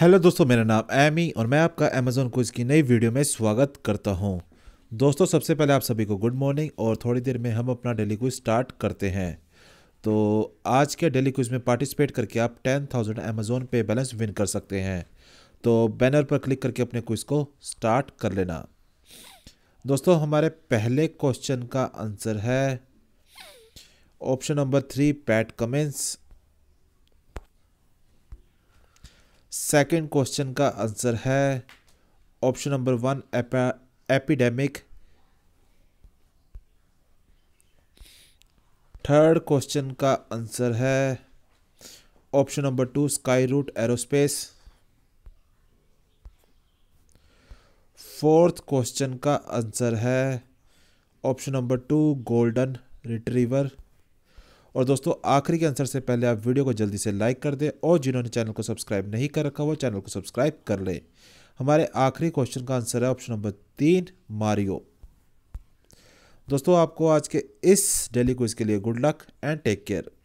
hello दोस्तों मेरा नाम एमी और मैं आपका अमेजोन को की नई वीडियो में स्वागत करता हूं दोस्तों सबसे पहले आप सभी को गुड मॉर्निंग और थोड़ी देर में हम अपना डेली क्विज स्टार्ट करते हैं तो आज के डेली क्विज में पार्टिसिपेट करके आप ten thousand Amazon pay balance win कर सकते हैं तो बैनर पर क्लिक करके अपने क्विज को स्टार्ट कर लेना दोस्तों हमारे पहले क्वेश्चन का आंसर है option number three Pat Cummins second question का आंसर है option number one epidemic third question का आंसर है option number two Skyroot Aerospace fourth question का आंसर है option number two golden retriever और दोस्तों आखिरी के आंसर से पहले आप वीडियो को जल्दी से लाइक कर दें और जिन्होंने चैनल को सब्सक्राइब नहीं कर रखा वो चैनल को सब्सक्राइब कर लें हमारे आखिरी क्वेश्चन का आंसर है ऑप्शन नंबर तीन मारियो दोस्तों आपको आज के इस डेली क्विज के लिए good luck and take care